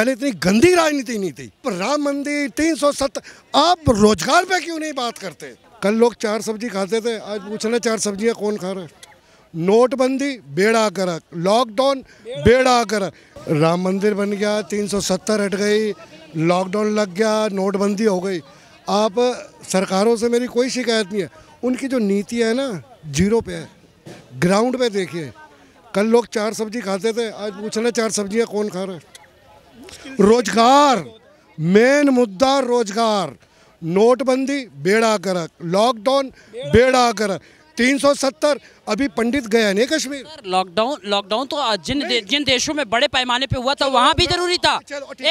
पहले इतनी गंदी राजनीति नहीं थी पर राम मंदिर तीन सौ सत्तर आप रोजगार पे क्यों नहीं बात करते कल लोग चार सब्जी खाते थे आज पूछना चार सब्जियां कौन खा रहा है नोटबंदी बेड़ा करक लॉकडाउन बेड़ा करक राम मंदिर बन गया 370 हट गई लॉकडाउन लग गया नोटबंदी हो गई आप सरकारों से मेरी कोई शिकायत नहीं है उनकी जो नीति है ना जीरो पे है ग्राउंड पे देखिए कल लोग चार सब्जी खाते थे आज पूछना चार सब्जियां कौन खा रहा है रोजगार मेन मुद्दा रोजगार नोटबंदी बेड़ा गर्क लॉकडाउन बेड़ा करक 370 अभी पंडित गया नहीं कश्मीर लॉकडाउन लॉकडाउन तो जिन दे, जिन देशों में बड़े पैमाने पे हुआ था वहाँ भी जरूरी था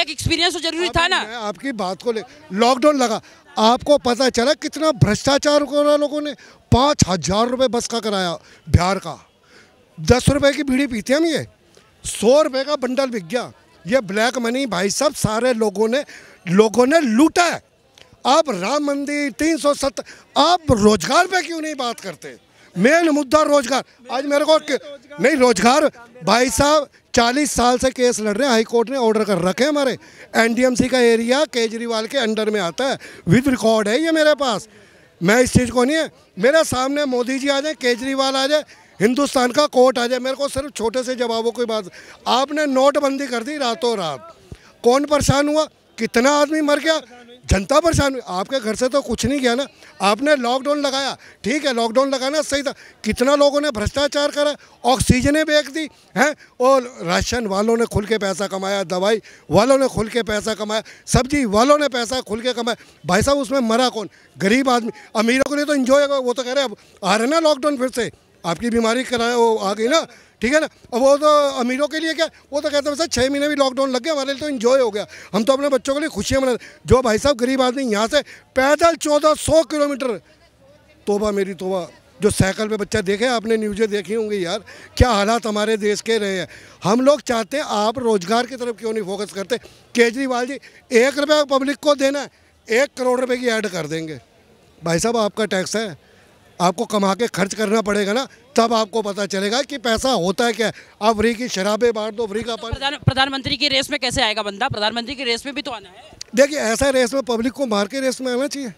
एक एक्सपीरियंस तो जरूरी था ना आपकी बात को ले लॉकडाउन लगा आपको पता चला कितना भ्रष्टाचार करा लोगों ने पाँच हजार रुपये बस का कराया बिहार का दस रुपये की भीड़ी पीते हम ये सौ रुपये का बंडल बिक गया ये ब्लैक मनी भाई साहब सारे लोगों ने लोगों ने लूटा है आप राम मंदिर तीन सौ सत्तर आप रोजगार पे क्यों नहीं बात करते मेन मुद्दा रोजगार आज मेरे को नहीं रोजगार भाई साहब चालीस साल से केस लड़ रहे हैं हाई कोर्ट ने ऑर्डर कर रखे हैं हमारे एनडीएमसी का एरिया केजरीवाल के अंडर में आता है विद रिकॉर्ड है ये मेरे पास मैं इस चीज़ को नहीं है मेरे सामने मोदी जी आ जाए केजरीवाल आ जाए हिंदुस्तान का कोर्ट आ जाए मेरे को सिर्फ छोटे से जवाबों की बात आपने नोटबंदी कर दी रातों रात कौन परेशान हुआ कितना आदमी मर गया जनता परेशान हुई आपके घर से तो कुछ नहीं गया ना आपने लॉकडाउन लगाया ठीक है लॉकडाउन लगाना सही था कितना लोगों ने भ्रष्टाचार करा ऑक्सीजनें बेच दी हैं और राशन वालों ने खुल के पैसा कमाया दवाई वालों ने खुल के पैसा कमाया सब्जी वालों ने पैसा खुल के कमाया भाई साहब उसमें मरा कौन गरीब आदमी अमीरों के लिए तो इन्जॉय वो तो कह रहे अब आ रहे ना लॉकडाउन फिर से आपकी बीमारी कराए वो आ गई ना ठीक है ना अब वो तो अमीरों के लिए क्या वो तो कहते हैं सर छः महीने भी लॉकडाउन लग गया हमारे लिए तो इन्जॉय हो गया हम तो अपने बच्चों के लिए खुशियाँ मना जो भाई साहब गरीब आदमी यहाँ से पैदल चौदह सौ किलोमीटर तोबा मेरी तोबा जो साइकिल पे बच्चा देखे आपने न्यूज़ें देखी होंगी यार क्या हालात हमारे देश के रहे हैं हम लोग चाहते हैं आप रोज़गार की तरफ क्यों नहीं फोकस करते केजरीवाल जी एक रुपया पब्लिक को देना है एक करोड़ रुपये की ऐड कर देंगे भाई साहब आपका टैक्स है आपको कमा के खर्च करना पड़ेगा ना तब आपको पता चलेगा कि पैसा होता है क्या आप फ्री की शराबे बांट दो फ्री का तो प्रधान प्रधानमंत्री की रेस में कैसे आएगा बंदा प्रधानमंत्री की रेस में भी तो आना है देखिए ऐसा रेस में पब्लिक को मार के रेस में आना चाहिए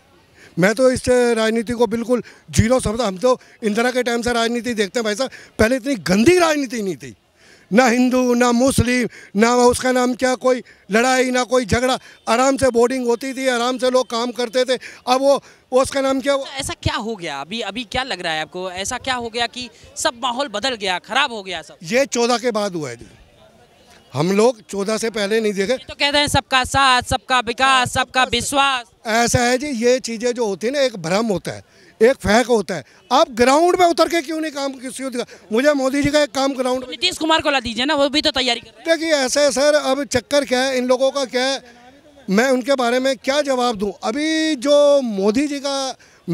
मैं तो इस राजनीति को बिल्कुल जीरो समझता हम तो इंदिरा के टाइम से राजनीति देखते हैं भाई साहब पहले इतनी गंदी राजनीति नहीं थी ना हिंदू ना मुस्लिम ना उसका नाम क्या कोई लड़ाई ना कोई झगड़ा आराम से बोर्डिंग होती थी आराम से लोग काम करते थे अब वो उसका नाम क्या ऐसा क्या हो गया अभी अभी क्या लग रहा है आपको ऐसा क्या हो गया कि सब माहौल बदल गया ख़राब हो गया सब ये चौदह के बाद हुआ है जी हम लोग चौदह से पहले नहीं देखे तो कहते हैं सबका साथ सबका विकास सबका विश्वास ऐसा है जी ये चीज़ें जो होती है ना एक भ्रम होता है एक फेंक होता है आप ग्राउंड में उतर के क्यों नहीं काम किसी का मुझे मोदी जी का एक काम ग्राउंड नीतीश कुमार को ला दीजिए ना वो भी तो तैयारी देखिए ऐसे सर अब चक्कर क्या है इन लोगों का क्या है मैं उनके बारे में क्या जवाब दूँ अभी जो मोदी जी का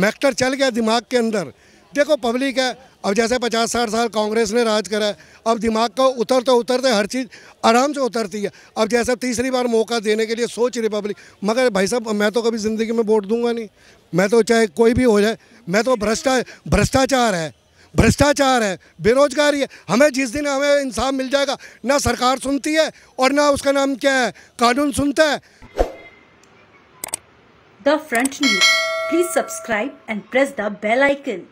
मैक्टर चल गया दिमाग के अंदर देखो पब्लिक है अब जैसे पचास साठ साल कांग्रेस ने राज करा है अब दिमाग का उतरते उतरते हर चीज़ आराम से उतरती है अब जैसे तीसरी बार मौका देने के लिए सोच रही पब्लिक मगर भाई साहब मैं तो कभी ज़िंदगी में वोट दूंगा नहीं मैं तो चाहे कोई भी हो जाए मैं तो भ्रष्टा भ्रष्टाचार है भ्रष्टाचार है बेरोजगारी है हमें जिस दिन हमें इंसाफ मिल जाएगा ना सरकार सुनती है और ना उसका नाम क्या है कानून सुनता है the front news please subscribe and press the bell icon